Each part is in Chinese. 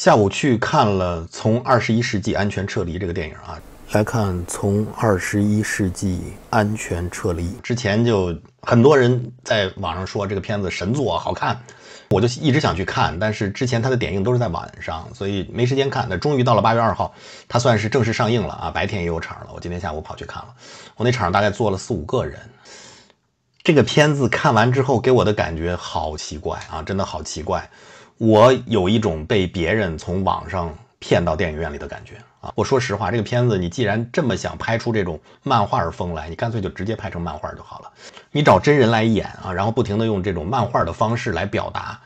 下午去看了《从二十一世纪安全撤离》这个电影啊，来看《从二十一世纪安全撤离》。之前就很多人在网上说这个片子神作，好看，我就一直想去看，但是之前它的点映都是在晚上，所以没时间看。那终于到了八月二号，它算是正式上映了啊，白天也有场了。我今天下午跑去看了，我那场大概坐了四五个人。这个片子看完之后，给我的感觉好奇怪啊，真的好奇怪。我有一种被别人从网上骗到电影院里的感觉啊！我说实话，这个片子你既然这么想拍出这种漫画风来，你干脆就直接拍成漫画就好了。你找真人来演啊，然后不停的用这种漫画的方式来表达。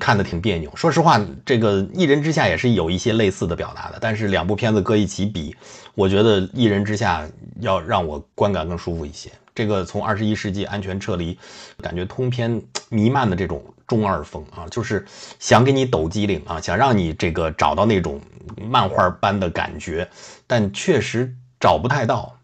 看的挺别扭，说实话，这个《一人之下》也是有一些类似的表达的，但是两部片子搁一起比，我觉得《一人之下》要让我观感更舒服一些。这个从二十一世纪安全撤离，感觉通篇弥漫的这种中二风啊，就是想给你抖机灵啊，想让你这个找到那种漫画般的感觉，但确实找不太到。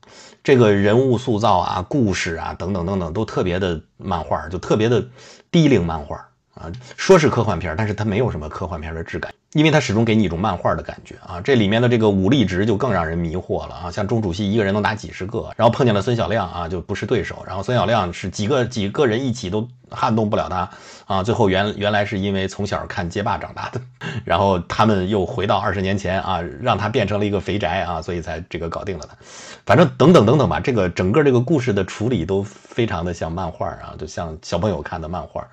这个人物塑造啊、故事啊等等等等都特别的漫画，就特别的低龄漫画。啊，说是科幻片，但是它没有什么科幻片的质感，因为它始终给你一种漫画的感觉啊。这里面的这个武力值就更让人迷惑了啊，像钟主席一个人能打几十个，然后碰见了孙小亮啊，就不是对手。然后孙小亮是几个几个人一起都撼动不了他啊。最后原原来是因为从小看街霸长大的，然后他们又回到二十年前啊，让他变成了一个肥宅啊，所以才这个搞定了他。反正等等等等吧，这个整个这个故事的处理都非常的像漫画啊，就像小朋友看的漫画。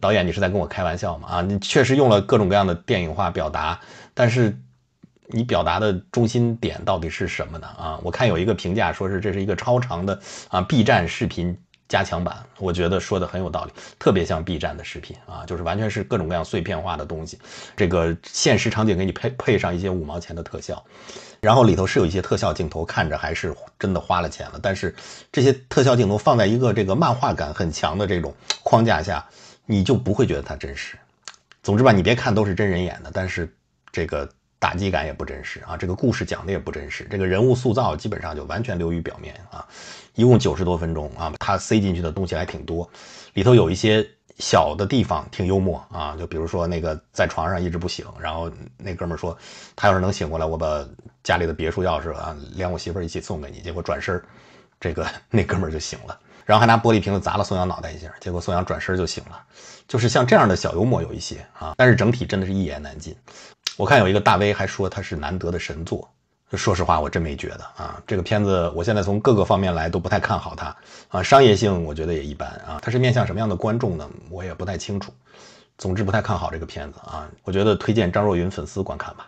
导演，你是在跟我开玩笑吗？啊，你确实用了各种各样的电影化表达，但是你表达的中心点到底是什么呢？啊，我看有一个评价说是这是一个超长的啊 B 站视频加强版，我觉得说的很有道理，特别像 B 站的视频啊，就是完全是各种各样碎片化的东西，这个现实场景给你配配上一些五毛钱的特效，然后里头是有一些特效镜头，看着还是真的花了钱了，但是这些特效镜头放在一个这个漫画感很强的这种框架下。你就不会觉得它真实。总之吧，你别看都是真人演的，但是这个打击感也不真实啊，这个故事讲的也不真实，这个人物塑造基本上就完全流于表面啊。一共九十多分钟啊，它塞进去的东西还挺多，里头有一些小的地方挺幽默啊，就比如说那个在床上一直不醒，然后那哥们说他要是能醒过来，我把家里的别墅钥匙啊，连我媳妇儿一起送给你。结果转身，这个 那哥们儿就醒了。然后还拿玻璃瓶子砸了宋阳脑袋一下，结果宋阳转身就醒了。就是像这样的小幽默有一些啊，但是整体真的是一言难尽。我看有一个大 V 还说他是难得的神作，说实话我真没觉得啊。这个片子我现在从各个方面来都不太看好他啊，商业性我觉得也一般啊。他是面向什么样的观众呢？我也不太清楚。总之不太看好这个片子啊，我觉得推荐张若昀粉丝观看吧。